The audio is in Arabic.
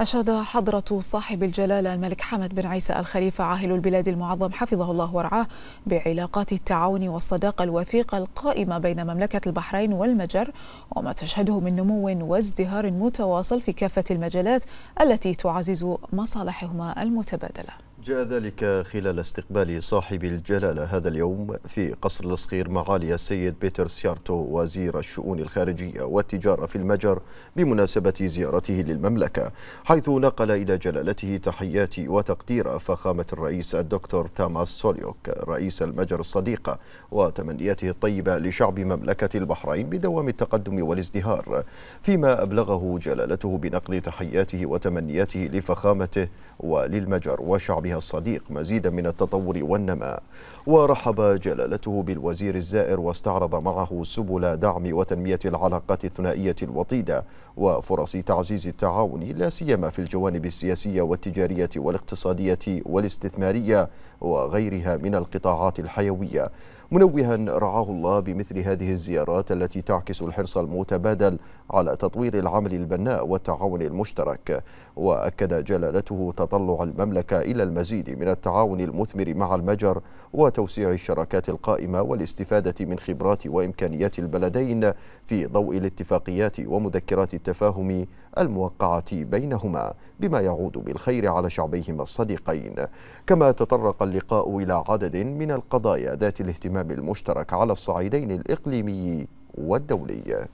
أشاد حضرة صاحب الجلالة الملك حمد بن عيسى الخليفة عاهل البلاد المعظم حفظه الله ورعاه بعلاقات التعاون والصداقة الوثيقة القائمة بين مملكة البحرين والمجر وما تشهده من نمو وازدهار متواصل في كافة المجالات التي تعزز مصالحهما المتبادلة جاء ذلك خلال استقبال صاحب الجلالة هذا اليوم في قصر الصغير معالي السيد بيتر سيارتو وزير الشؤون الخارجية والتجارة في المجر بمناسبة زيارته للمملكة حيث نقل إلى جلالته تحيات وتقدير فخامة الرئيس الدكتور تاماس سوليوك رئيس المجر الصديقة وتمنياته الطيبة لشعب مملكة البحرين بدوام التقدم والازدهار فيما أبلغه جلالته بنقل تحياته وتمنياته لفخامته وللمجر وشعبها وجهها الصديق مزيدا من التطور والنماء ورحب جلالته بالوزير الزائر واستعرض معه سبل دعم وتنمية العلاقات الثنائية الوطيدة وفرص تعزيز التعاون لا سيما في الجوانب السياسية والتجارية والاقتصادية والاستثمارية وغيرها من القطاعات الحيوية منوها رعاه الله بمثل هذه الزيارات التي تعكس الحرص المتبادل على تطوير العمل البناء والتعاون المشترك وأكد جلالته تطلع المملكة إلى المزيد من التعاون المثمر مع المجر وتوسيع الشراكات القائمة والاستفادة من خبرات وإمكانيات البلدين في ضوء الاتفاقيات ومذكرات التفاهم الموقعة بينهما بما يعود بالخير على شعبيهما الصديقين كما تطرق اللقاء إلى عدد من القضايا ذات الاهتمام المشترك على الصعيدين الإقليمي والدولي